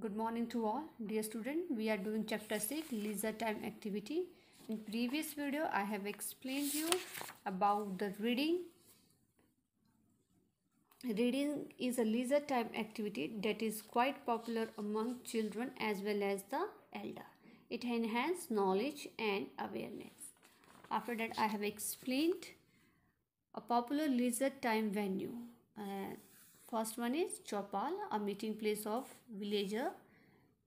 Good morning to all. Dear student, we are doing chapter 6 leisure time activity. In previous video I have explained you about the reading. Reading is a leisure time activity that is quite popular among children as well as the elder. It enhances knowledge and awareness. After that I have explained a popular leisure time venue. Uh, First one is Chopal, a meeting place of villager.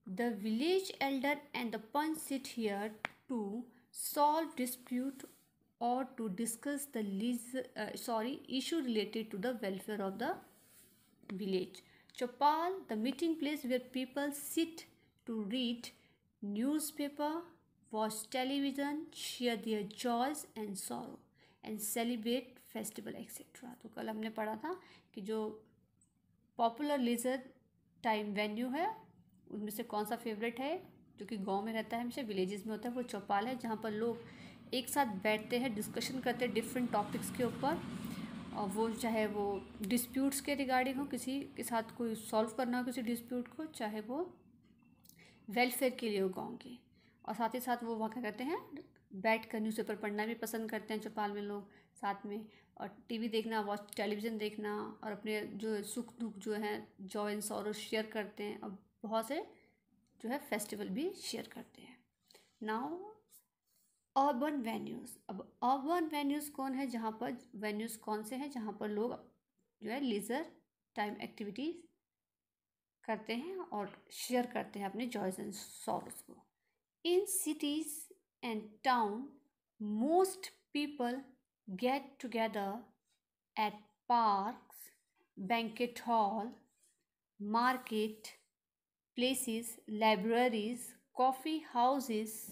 The village elder and the punch sit here to solve dispute or to discuss the lease, uh, sorry issue related to the welfare of the village. Chopal, the meeting place where people sit to read newspaper, watch television, share their joys and sorrow and celebrate festival etc. So, कल हमने पढ़ा था popular leisure time venue है उनमें से कौन सा favourite है जो कि गांव में रहता है हमेशा विलेजेस में होता है वो चौपाल है जहाँ पर लोग एक साथ बैठते हैं डिस्कशन करते हैं डिफरेंट टॉपिक्स के ऊपर और वो चाहे वो डिस्प्यूट्स के रिगार्डिंग हो किसी के साथ कोई सॉल्व करना हो किसी डिस्प्यूट को चाहे वो वेलफेयर के लिए हो गाँव की और साथ ही साथ वो वहाँ क्या करते हैं बैठ कर न्यूज़पेपर पढ़ना भी पसंद करते हैं चौपाल में लोग साथ में और टीवी देखना वॉच टेलीविज़न देखना और अपने जो सुख दुख जो है जॉय एंड सौरव शेयर करते हैं और बहुत से जो है फेस्टिवल भी शेयर करते हैं नाउ अर्बन वेन्यूज़ अब अर्बन वेन्यूज़ कौन है जहाँ पर वेन्यूज़ कौन से हैं जहाँ पर लोग जो है लेज़र टाइम एक्टिविटीज़ करते हैं और शेयर करते हैं अपने जॉयज एंड सॉर्स को in cities and town, most people get together at parks, banquet hall, market, places, libraries, coffee houses,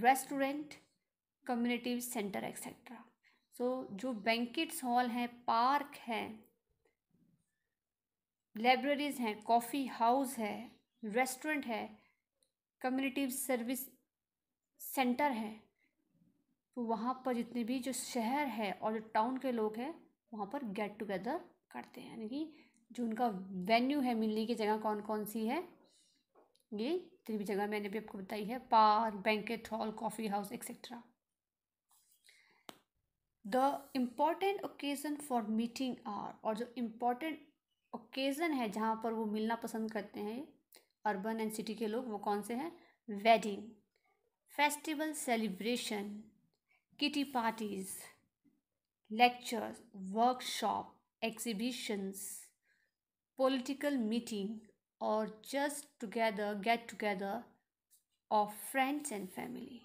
restaurant, community center, etc. So, jo banquet hall hai, park hai, libraries hai, coffee house hai, restaurant hai, community service centre है तो वहाँ पर जितने भी जो शहर है और जो टाउन के लोग हैं वहाँ पर गेट टुगेदर करते हैं यानी कि जो उनका वेन्यू है मिलने की जगह कौन कौन सी है ये जितनी भी जगह मैंने भी आपको बताई है park banquet hall coffee house etcetera the important occasion for meeting are और जो इम्पॉर्टेंट ओकेज़न है जहाँ पर वो मिलना पसंद करते हैं अर्बन एंड सिटी के लोग वो कौन से हैं wedding festival celebration kitty parties lectures, workshop, exhibitions, political meeting, or just together get together of friends and family.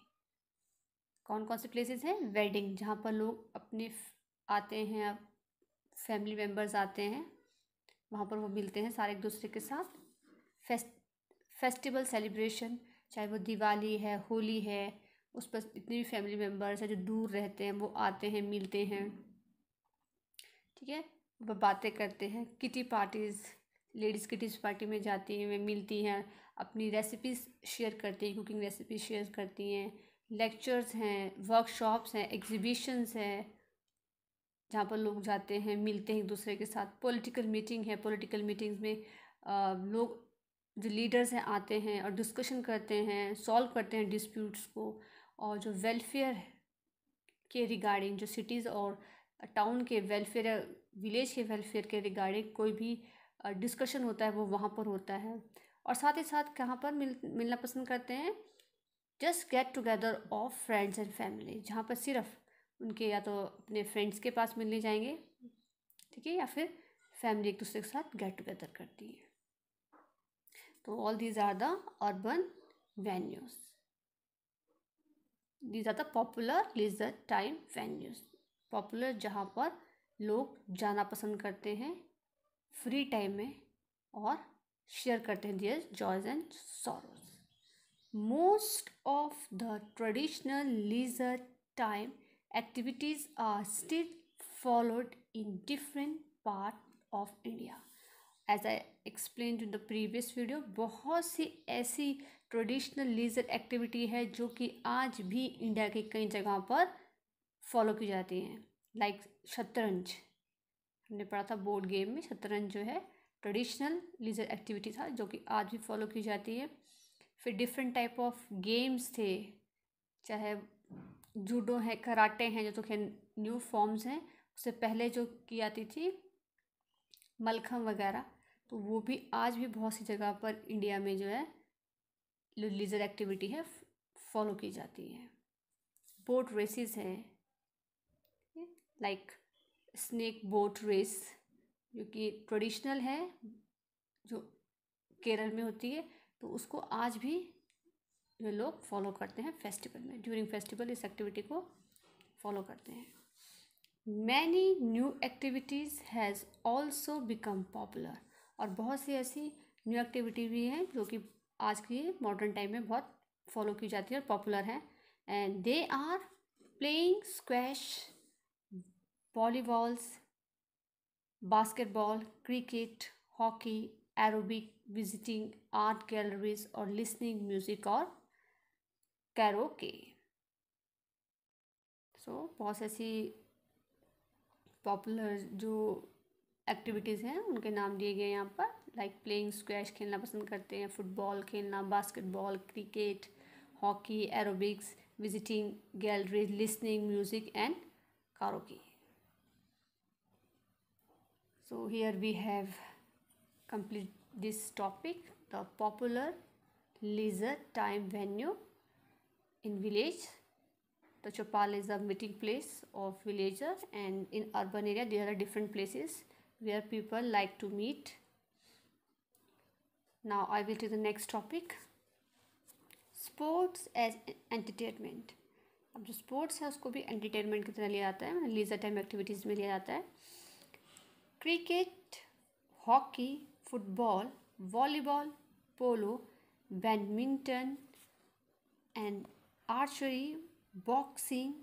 कौन कौन से प्लेसेस हैं वेडिंग जहाँ पर लोग अपने आते हैं फैमिली मेम्बर्स आते हैं वहाँ पर वो मिलते हैं सारे एक दूसरे के साथ फेस्ट फेस्टिवल सेलिब्रेशन चाहे वो दिवाली है होली है उस पर इतने भी फैमिली मेम्बर्स हैं जो दूर रहते हैं वो आते हैं मिलते हैं ठीक है वह बातें करते हैं kitty parties ladies kitties party में जाती हैं वे मिलती हैं अपनी रेसिपीज़ शेयर करती हैं कुकिंग रेसिपी शेयर करती हैं लेक्चर्स हैं वर्कशॉप्स हैं एग्जीबिशंस हैं जहाँ पर लोग जाते हैं मिलते हैं एक दूसरे के साथ पॉलिटिकल मीटिंग है पॉलिटिकल मीटिंग्स में आ, लोग जो लीडर्स हैं आते हैं और डिस्कशन करते हैं सॉल्व करते हैं डिस्प्यूट्स को और जो वेलफेयर के रिगार्डिंग जो सिटीज़ और टाउन के वेलफेयर विलेज के वेलफेयर के रिगार्डिंग कोई भी डिस्कशन होता है वो वहाँ पर होता है और साथ ही साथ कहाँ पर मिल मिलना पसंद करते हैं just get together of friends and family जहाँ पर सिर्फ उनके या तो अपने फ्रेंड्स के पास मिलने जाएंगे ठीक है या फिर फैमिली एक दूसरे के साथ गेट टुगेदर करती है तो all these are the urban venues these are the popular leisure time venues popular जहाँ पर लोग जाना पसंद करते हैं फ्री टाइम में और शेयर करते हैं their joys and sorrows most of the traditional leisure time activities are still followed in different part of India as I explain in the previous video बहुत सी ऐसी ट्रेडिशनल लीजर एक्टिविटी है जो कि आज भी इंडिया के कई जगह पर फॉलो की जाती हैं लाइक like शतरंज हमने पढ़ा था बोर्ड गेम में शतरंज जो है ट्रेडिशनल लीजर एक्टिविटी था जो कि आज भी फॉलो की जाती है फिर डिफरेंट टाइप ऑफ गेम्स थे चाहे जूडो है कराटे हैं जो तो खेल न्यू फॉर्म्स हैं उससे पहले जो की आती थी मलखम वगैरह तो वो भी आज भी बहुत सी जगह पर इंडिया में जो है लीजर एक्टिविटी है फॉलो की जाती है बोट रेसेस हैं लाइक स्नेक बोट रेस जो कि ट्रेडिशनल है जो केरल में होती है तो उसको आज भी जो लोग फॉलो करते हैं फेस्टिवल में ड्यूरिंग फेस्टिवल इस एक्टिविटी को फॉलो करते हैं many new activities has also become popular और बहुत सी ऐसी न्यू एक्टिविटी भी हैं जो कि आज की मॉडर्न टाइम में बहुत फॉलो की जाती है और पॉपुलर हैं and they are playing squash volleyballs basketball cricket hockey aerobic visiting art galleries और लिसनिंग म्यूज़िक और कैरोके सो so, बहुत ऐसी पॉपुलर जो एक्टिविटीज़ हैं उनके नाम दिए गए यहाँ पर लाइक प्लेइंग स्क्वैश खेलना पसंद करते हैं फुटबॉल खेलना basketball cricket hockey aerobics visiting galleries listening music and की so here we have complete this topic the popular leisure time venue in village the chaupal is the meeting place of villager and in urban area there are different places where people like to meet. Now I will do the next topic. Sports as entertainment. अब जो sports है उसको भी entertainment की लिया जाता है leisure time activities में लिया जाता है. Cricket, hockey, football, volleyball, polo, badminton, and archery, boxing,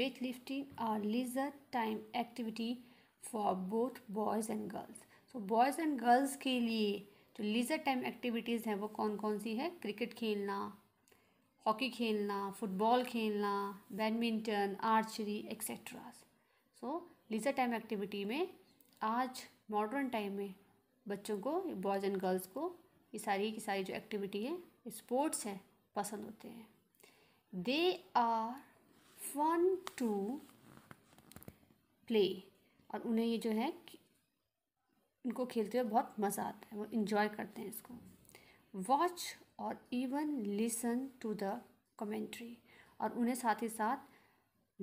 weightlifting are leisure time activity. For both boys and girls so boys and girls के लिए जो लीजर टाइम एक्टिविटीज़ हैं वो कौन कौन सी है क्रिकेट खेलना हॉकी खेलना फुटबॉल खेलना badminton archery etcetera so leisure time activity में आज मॉडर्न टाइम में बच्चों को बॉयज़ एंड गर्ल्स को ये सारी की सारी जो एक्टिविटी है स्पोर्ट्स हैं पसंद होते हैं they are fun to play और उन्हें ये जो है उनको खेलते हुए बहुत मज़ा आता है वो इन्जॉय करते हैं इसको वॉच और even listen to the commentary और उन्हें साथ ही साथ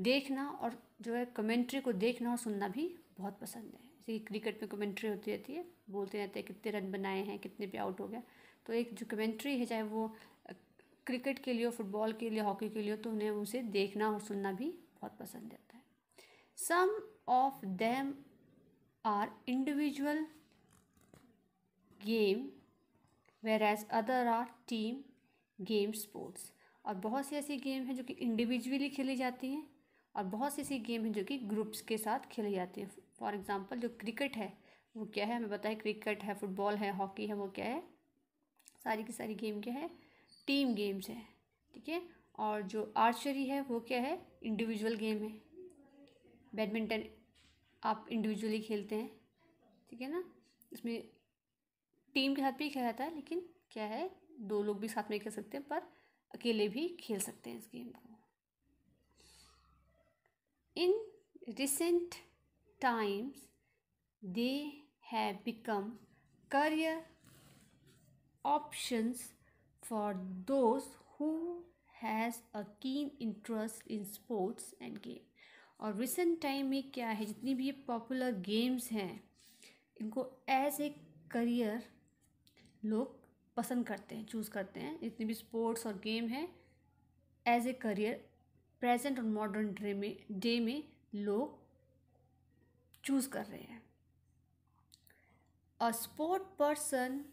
देखना और जो है कमेंट्री को देखना और सुनना भी बहुत पसंद है जैसे क्रिकेट में कमेंट्री होती रहती है बोलते रहते हैं कितने रन बनाए हैं कितने पे आउट हो गया तो एक जो कमेंट्री है चाहे वो क्रिकेट के लिए फुटबॉल के लिए हॉकी के लिए तो उन्हें उसे देखना और सुनना भी बहुत पसंद है some of of are individual game whereas other are team game sports और बहुत सी ऐसी गेम हैं जो कि इंडिविजुअली खेली जाती हैं और बहुत सी ऐसी गेम हैं जो कि ग्रुप्स के साथ खेली जाती हैं फॉर एग्ज़ाम्पल जो क्रिकेट है वो क्या है हमें पता है क्रिकेट है फुटबॉल है हॉकी है वो क्या है सारी की सारी गेम क्या है टीम गेम्स है ठीक है और जो आर्चरी है वो क्या है इंडिविजुअल गेम है बैडमिंटन आप इंडिविजुअली खेलते हैं ठीक है ना इसमें टीम के साथ भी खेला जाता है लेकिन क्या है दो लोग भी साथ में खेल सकते हैं पर अकेले भी खेल सकते हैं इस गेम को in recent times they have become career options for दोस्त who has a keen interest in sports and game और रिसेंट टाइम में क्या है जितनी भी ये पॉपुलर गेम्स हैं इनको एज ए करियर लोग पसंद करते हैं चूज़ करते हैं जितने भी स्पोर्ट्स और गेम हैं एज ए करियर प्रेजेंट और मॉडर्न डे में डे में लोग चूज़ कर रहे हैं a sport person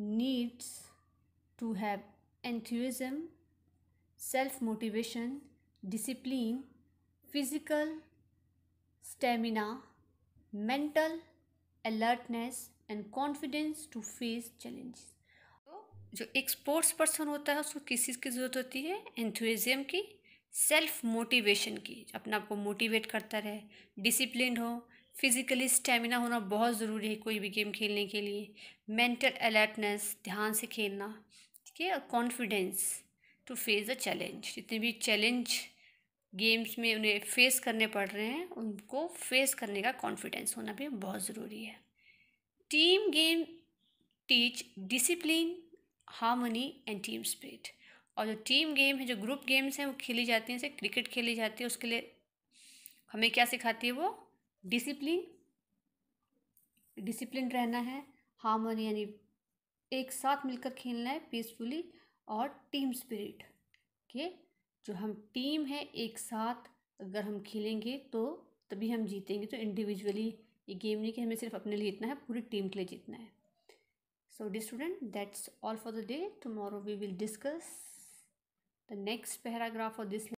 needs to have enthusiasm self motivation discipline physical stamina mental alertness and confidence to face challenges जो एक स्पोर्ट्स पर्सन होता है उसको किस चीज़ की ज़रूरत होती है एंथुजम की सेल्फ मोटिवेशन की अपने आप को मोटिवेट करता रहे डिसिप्लिन हो फिजिकली स्टेमिना होना बहुत ज़रूरी है कोई भी गेम खेलने के लिए मेंटल अलर्टनेस ध्यान से खेलना ठीक है और confidence to face the challenge जितने भी चैलेंज गेम्स में उन्हें फेस करने पड़ रहे हैं उनको फेस करने का कॉन्फिडेंस होना भी बहुत ज़रूरी है team game teach discipline harmony and team spirit और जो टीम गेम है जो ग्रुप गेम्स हैं वो खेली जाती हैं जैसे क्रिकेट खेली जाती है उसके लिए हमें क्या सिखाती है वो डिसिप्लिन डिसिप्लिन रहना है हार्मनी यानी एक साथ मिलकर खेलना है पीसफुली और टीम स्पिरिट के जो हम टीम है एक साथ अगर हम खेलेंगे तो तभी हम जीतेंगे तो इंडिविजुअली ये गेम नहीं कि हमें सिर्फ अपने लिए जीतना है पूरी टीम के लिए जीतना है so dear student that's all for the day tomorrow we will discuss the next paragraph of this